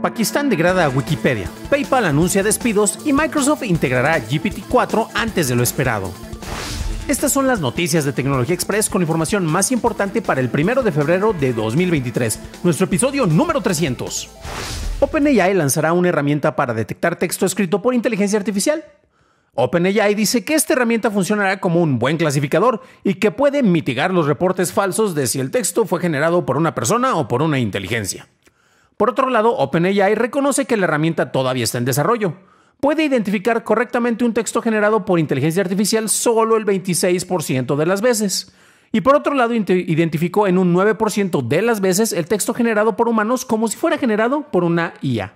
Pakistán degrada a Wikipedia, PayPal anuncia despidos y Microsoft integrará GPT-4 antes de lo esperado. Estas son las noticias de Tecnología Express con información más importante para el 1 de febrero de 2023, nuestro episodio número 300. OpenAI lanzará una herramienta para detectar texto escrito por inteligencia artificial. OpenAI dice que esta herramienta funcionará como un buen clasificador y que puede mitigar los reportes falsos de si el texto fue generado por una persona o por una inteligencia. Por otro lado, OpenAI reconoce que la herramienta todavía está en desarrollo. Puede identificar correctamente un texto generado por inteligencia artificial solo el 26% de las veces. Y por otro lado, identificó en un 9% de las veces el texto generado por humanos como si fuera generado por una IA.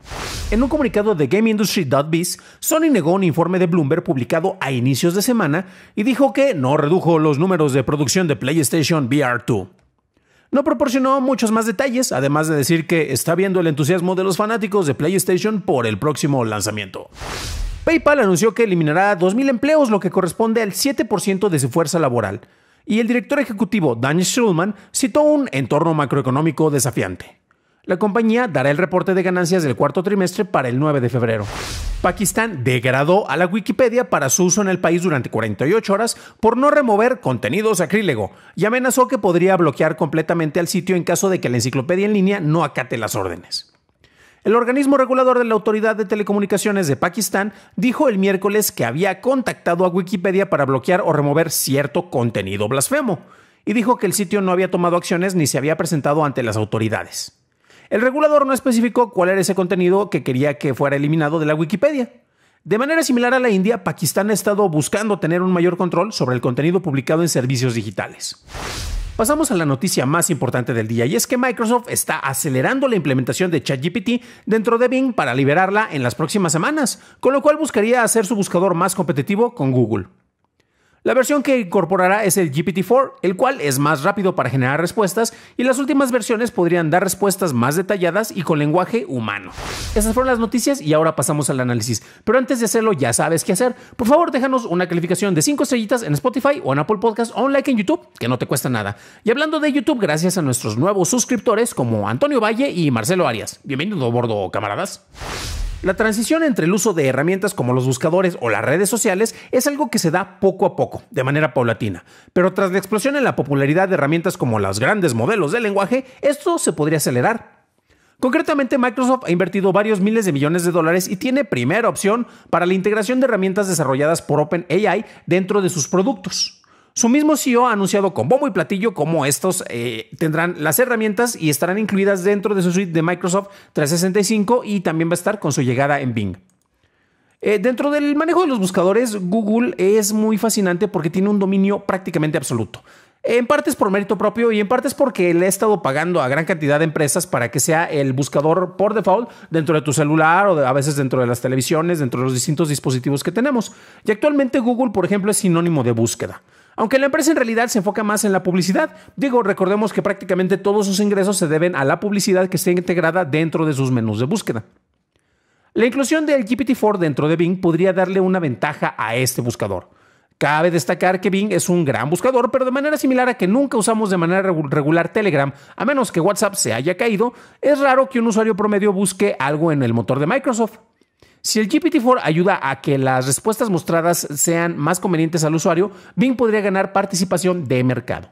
En un comunicado de GameIndustry.biz, Sony negó un informe de Bloomberg publicado a inicios de semana y dijo que no redujo los números de producción de PlayStation VR 2. No proporcionó muchos más detalles, además de decir que está viendo el entusiasmo de los fanáticos de PlayStation por el próximo lanzamiento. PayPal anunció que eliminará 2.000 empleos, lo que corresponde al 7% de su fuerza laboral. Y el director ejecutivo Dan Schulman citó un entorno macroeconómico desafiante. La compañía dará el reporte de ganancias del cuarto trimestre para el 9 de febrero. Pakistán degradó a la Wikipedia para su uso en el país durante 48 horas por no remover contenido sacrílego y amenazó que podría bloquear completamente al sitio en caso de que la enciclopedia en línea no acate las órdenes. El organismo regulador de la Autoridad de Telecomunicaciones de Pakistán dijo el miércoles que había contactado a Wikipedia para bloquear o remover cierto contenido blasfemo, y dijo que el sitio no había tomado acciones ni se había presentado ante las autoridades. El regulador no especificó cuál era ese contenido que quería que fuera eliminado de la Wikipedia. De manera similar a la India, Pakistán ha estado buscando tener un mayor control sobre el contenido publicado en servicios digitales. Pasamos a la noticia más importante del día y es que Microsoft está acelerando la implementación de ChatGPT dentro de Bing para liberarla en las próximas semanas, con lo cual buscaría hacer su buscador más competitivo con Google. La versión que incorporará es el GPT-4, el cual es más rápido para generar respuestas y las últimas versiones podrían dar respuestas más detalladas y con lenguaje humano. Esas fueron las noticias y ahora pasamos al análisis. Pero antes de hacerlo ya sabes qué hacer. Por favor déjanos una calificación de 5 estrellitas en Spotify o en Apple Podcast o un like en YouTube, que no te cuesta nada. Y hablando de YouTube, gracias a nuestros nuevos suscriptores como Antonio Valle y Marcelo Arias. Bienvenido a bordo, camaradas. La transición entre el uso de herramientas como los buscadores o las redes sociales es algo que se da poco a poco, de manera paulatina. Pero tras la explosión en la popularidad de herramientas como los grandes modelos de lenguaje, esto se podría acelerar. Concretamente, Microsoft ha invertido varios miles de millones de dólares y tiene primera opción para la integración de herramientas desarrolladas por OpenAI dentro de sus productos. Su mismo CEO ha anunciado con bombo y platillo cómo estos eh, tendrán las herramientas y estarán incluidas dentro de su suite de Microsoft 365 y también va a estar con su llegada en Bing. Eh, dentro del manejo de los buscadores, Google es muy fascinante porque tiene un dominio prácticamente absoluto. En parte es por mérito propio y en parte es porque le ha estado pagando a gran cantidad de empresas para que sea el buscador por default dentro de tu celular o a veces dentro de las televisiones, dentro de los distintos dispositivos que tenemos. Y actualmente Google, por ejemplo, es sinónimo de búsqueda. Aunque la empresa en realidad se enfoca más en la publicidad. Digo, recordemos que prácticamente todos sus ingresos se deben a la publicidad que está integrada dentro de sus menús de búsqueda. La inclusión del GPT-4 dentro de Bing podría darle una ventaja a este buscador. Cabe destacar que Bing es un gran buscador, pero de manera similar a que nunca usamos de manera regular Telegram, a menos que WhatsApp se haya caído, es raro que un usuario promedio busque algo en el motor de Microsoft. Si el GPT-4 ayuda a que las respuestas mostradas sean más convenientes al usuario, Bing podría ganar participación de mercado.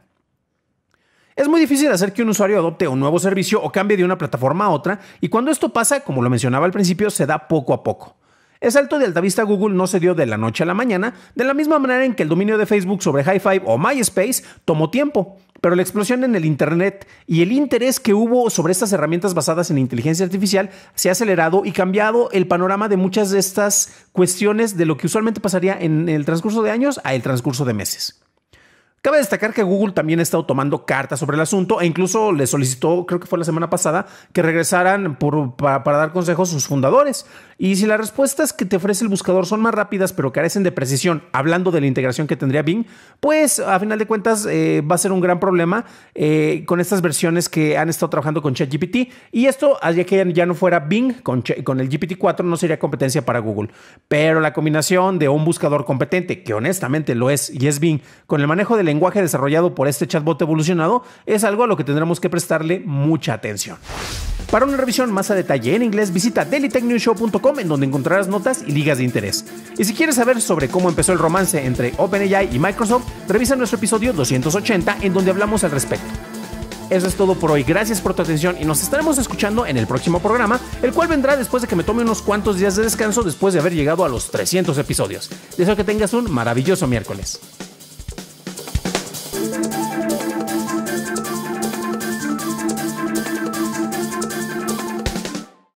Es muy difícil hacer que un usuario adopte un nuevo servicio o cambie de una plataforma a otra, y cuando esto pasa, como lo mencionaba al principio, se da poco a poco. El salto de altavista Google no se dio de la noche a la mañana, de la misma manera en que el dominio de Facebook sobre Hi5 o MySpace tomó tiempo pero la explosión en el Internet y el interés que hubo sobre estas herramientas basadas en inteligencia artificial se ha acelerado y cambiado el panorama de muchas de estas cuestiones de lo que usualmente pasaría en el transcurso de años a el transcurso de meses. Cabe destacar que Google también ha estado tomando cartas sobre el asunto e incluso le solicitó, creo que fue la semana pasada, que regresaran para, dar consejos a sus fundadores. Y si las respuestas que te ofrece el buscador son más rápidas pero carecen de precisión, hablando de la integración que tendría Bing, pues a final de cuentas eh, va a ser un gran problema eh, con estas versiones que han estado trabajando con ChatGPT. Y esto, ya que ya no fuera Bing con, con el GPT-4, no sería competencia para Google. Pero la combinación de un buscador competente, que honestamente lo es y es Bing, con el manejo de la lenguaje desarrollado por este chatbot evolucionado es algo a lo que tendremos que prestarle mucha atención. Para una revisión más a detalle en inglés, visita dailytechnewshow.com en donde encontrarás notas y ligas de interés. Y si quieres saber sobre cómo empezó el romance entre OpenAI y Microsoft, revisa nuestro episodio 280 en donde hablamos al respecto. Eso es todo por hoy, gracias por tu atención y nos estaremos escuchando en el próximo programa, el cual vendrá después de que me tome unos cuantos días de descanso después de haber llegado a los 300 episodios. Deseo que tengas un maravilloso miércoles.